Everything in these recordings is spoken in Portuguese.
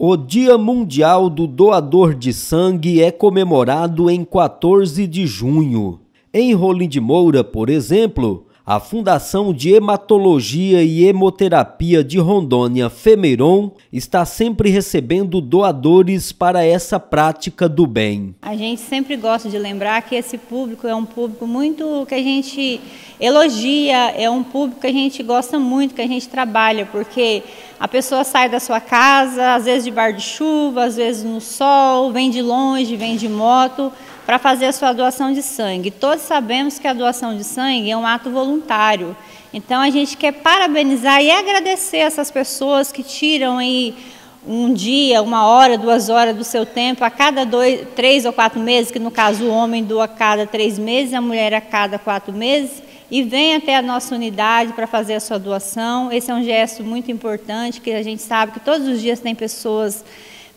O Dia Mundial do Doador de Sangue é comemorado em 14 de junho. Em Rolim de Moura, por exemplo, a Fundação de Hematologia e Hemoterapia de Rondônia, Femeiron, está sempre recebendo doadores para essa prática do bem. A gente sempre gosta de lembrar que esse público é um público muito que a gente elogia, é um público que a gente gosta muito, que a gente trabalha, porque a pessoa sai da sua casa, às vezes de bar de chuva, às vezes no sol, vem de longe, vem de moto, para fazer a sua doação de sangue. Todos sabemos que a doação de sangue é um ato voluntário. Então a gente quer parabenizar e agradecer essas pessoas que tiram aí um dia, uma hora, duas horas do seu tempo, a cada dois, três ou quatro meses, que no caso o homem doa a cada três meses, a mulher a cada quatro meses, e venha até a nossa unidade para fazer a sua doação. Esse é um gesto muito importante, que a gente sabe que todos os dias tem pessoas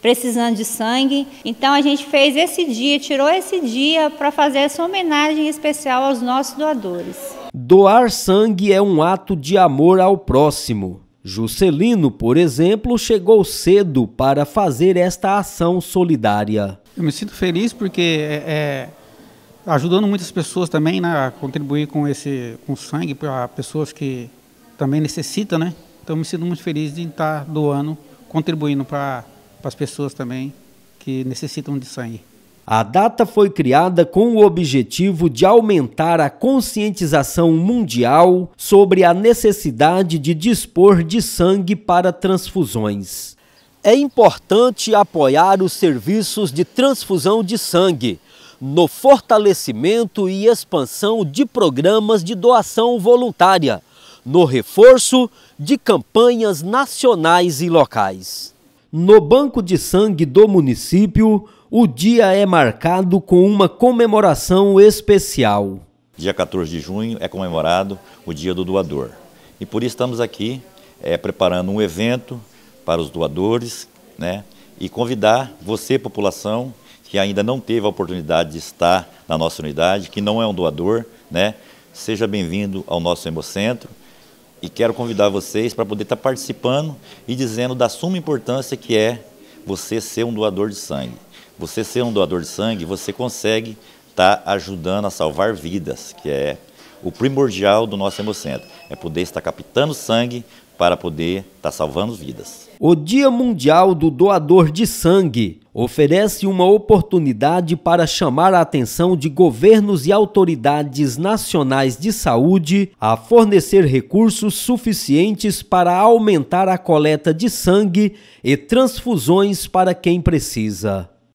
precisando de sangue. Então a gente fez esse dia, tirou esse dia para fazer essa homenagem especial aos nossos doadores. Doar sangue é um ato de amor ao próximo. Juscelino, por exemplo, chegou cedo para fazer esta ação solidária. Eu me sinto feliz porque é, é ajudando muitas pessoas também, né, a contribuir com esse com sangue para pessoas que também necessitam, né? Então me sinto muito feliz de estar doando, contribuindo para as pessoas também que necessitam de sangue. A data foi criada com o objetivo de aumentar a conscientização mundial sobre a necessidade de dispor de sangue para transfusões. É importante apoiar os serviços de transfusão de sangue no fortalecimento e expansão de programas de doação voluntária, no reforço de campanhas nacionais e locais. No Banco de Sangue do município, o dia é marcado com uma comemoração especial. Dia 14 de junho é comemorado o Dia do Doador. E por isso estamos aqui é, preparando um evento para os doadores né, e convidar você, população, que ainda não teve a oportunidade de estar na nossa unidade, que não é um doador, né? Seja bem-vindo ao nosso Hemocentro e quero convidar vocês para poder estar participando e dizendo da suma importância que é você ser um doador de sangue. Você ser um doador de sangue, você consegue estar ajudando a salvar vidas, que é o primordial do nosso hemocentro, é poder estar captando sangue para poder estar salvando vidas. O Dia Mundial do Doador de Sangue oferece uma oportunidade para chamar a atenção de governos e autoridades nacionais de saúde a fornecer recursos suficientes para aumentar a coleta de sangue e transfusões para quem precisa.